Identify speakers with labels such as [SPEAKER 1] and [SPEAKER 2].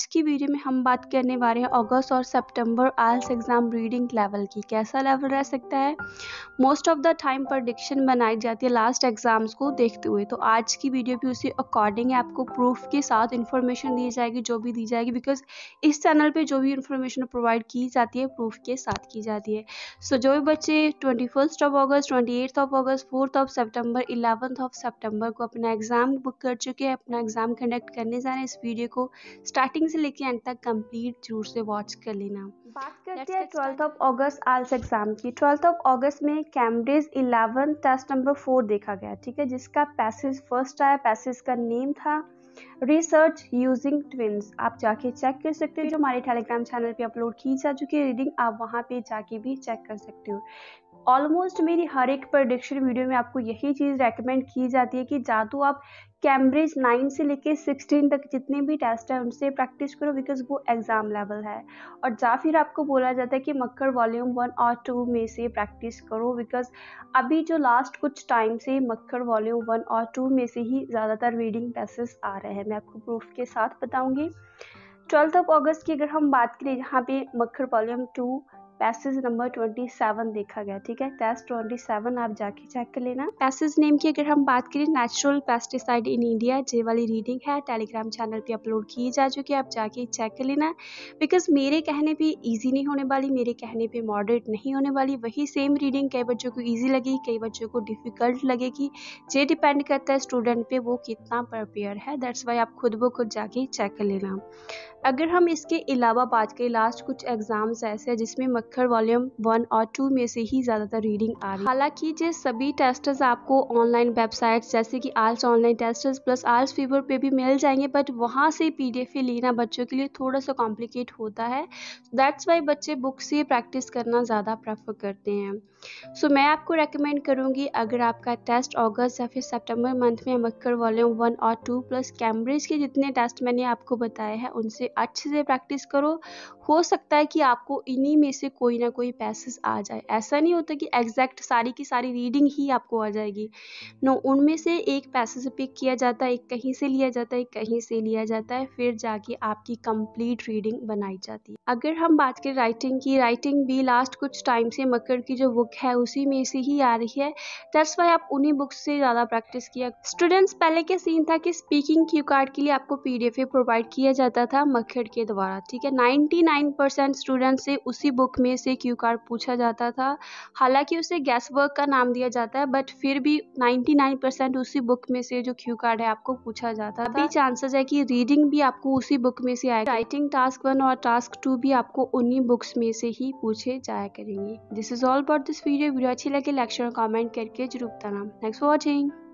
[SPEAKER 1] आज की वीडियो में हम बात करने वाले हैं अगस्त और सितंबर आल्स एग्ज़ाम रीडिंग लेवल की कैसा लेवल रह सकता है most of the time prediction बनाई जाती है लास्ट एग्ज़ाम्स को देखते हुए तो आज की वीडियो भी उसी अकॉर्डिंग आपको प्रूफ के साथ इन्फॉर्मेशन दी जाएगी जो भी दी जाएगी बिकॉज इस चैनल पर जो भी इन्फॉर्मेशन प्रोवाइड की जाती है प्रूफ के साथ की जाती है सो so, जो भी बच्चे twenty first of August twenty eighth of August fourth of September eleventh of September को अपना एग्ज़ाम बुक कर चुके हैं अपना एग्ज़ाम कंडक्ट करने जा रहे हैं इस वीडियो को स्टार्टिंग से लेके एंड तक कंप्लीट जोर से वॉच कर लेना बात करते हैं twelfth of August IELTS exam की ट्वेल्थ ऑफ अगस्त में Cambridge eleven test number four देखा गया ठीक है जिसका पैसेज फर्स्ट आया पैसेज का नेम था रिसर्च यूजिंग ट्विंस आप जाके चेक कर सकते हो जो हमारे टेलीग्राम चैनल पे अपलोड की जा चुकी है रीडिंग आप वहाँ पे जाके भी चेक कर सकते हो ऑलमोस्ट मेरी हर एक प्रोडिक्शन वीडियो में आपको यही चीज़ रेकमेंड की जाती है कि जा तो आप कैम्ब्रिज नाइन से लेके सिक्सटीन तक जितने भी टेस्ट हैं उनसे प्रैक्टिस करो बिकॉज वो एग्ज़ाम लेवल है और या फिर आपको बोला जाता है कि मक्कर वॉल्यूम वन और टू में से प्रैक्टिस करो बिकॉज अभी जो लास्ट कुछ टाइम से मक्कर वॉल्यूम वन और टू में से ही ज़्यादातर रीडिंग टेस्ट आ रहे हैं मैं आपको प्रूफ के साथ बताऊँगी ट्वेल्थ ऑफ अगस्त की अगर हम बात करें जहाँ पे Makkar volume two passage number twenty seven देखा गया ठीक है टेस्ट ट्वेंटी सेवन आप जाके चेक कर लेना पैसेज नेम की अगर हम बात करें नेचुरल पेस्टिसाइड इन इंडिया जे वाली रीडिंग है टेलीग्राम चैनल पे अपलोड की जा चुकी है आप जाके चेक कर लेना बिकॉज मेरे कहने पे ईजी नहीं होने वाली मेरे कहने पे मॉडरेट नहीं होने वाली वही सेम रीडिंग कई बच्चों को ईजी लगेगी कई बच्चों को डिफिकल्ट लगेगी जे डिपेंड करता है स्टूडेंट पे वो कितना प्रपेयर है दैट्स वाई आप खुद ब खुद जाके चेक कर लेना अगर हम इसके अलावा बात करें लास्ट कुछ एग्ज़ाम्स ऐसे हैं जिसमें पत्थर वॉल्यूम वन और टू में से ही ज़्यादातर रीडिंग आ रही है हालांकि जो सभी टेस्टर्स आपको ऑनलाइन वेबसाइट जैसे कि IELTS online testers plus IELTS fever पे भी मिल जाएंगे बट वहाँ से पी डी लेना बच्चों के लिए थोड़ा सा कॉम्प्लिकेट होता है दैट्स वाई बच्चे बुक से प्रैक्टिस करना ज़्यादा प्रेफर करते हैं सो so, मैं आपको रेकमेंड करूंगी अगर आपका टेस्ट अगस्त या फिर सितंबर मंथ में मक्कर वॉल्यूम वन और टू प्लस कैम्ब्रिज के जितने टेस्ट मैंने आपको बताए हैं उनसे अच्छे से प्रैक्टिस करो हो सकता है कि आपको इन्हीं में से कोई ना कोई पैसेज आ जाए ऐसा नहीं होता कि एग्जैक्ट सारी की सारी रीडिंग ही आपको आ जाएगी नो उनमें से एक पैसेज पिक किया जाता है एक कहीं से लिया जाता है एक कहीं से लिया जाता है फिर जाके आपकी कंप्लीट रीडिंग बनाई जाती है अगर हम बात करें राइटिंग की राइटिंग भी लास्ट कुछ टाइम से मकर की जो बुक है उसी में से ही आ रही है दैट्स वाई आप उन्हीं बुक्स से ज़्यादा प्रैक्टिस किया स्टूडेंट्स पहले क्या सीन था कि स्पीकिंग क्यू कार्ड के लिए आपको पी प्रोवाइड किया जाता था मक्खड़ के द्वारा ठीक है नाइनटी 99 परसेंट स्टूडेंट से उसी बुक में से क्यू कार्ड पूछा जाता था हालांकि उसे गैस वर्क का नाम दिया जाता है बट फिर भी 99 परसेंट उसी बुक में से जो क्यू कार्ड है आपको पूछा जाता था चांसेस है कि रीडिंग भी आपको उसी बुक में से आएगा राइटिंग टास्क वन और टास्क टू भी आपको उन्हीं बुक्स में से ही पूछे जाया करेंगे this is all about this video video अच्छी लगे लेक्चर कॉमेंट करके जरूर बताना थैंक्स फॉर वॉचिंग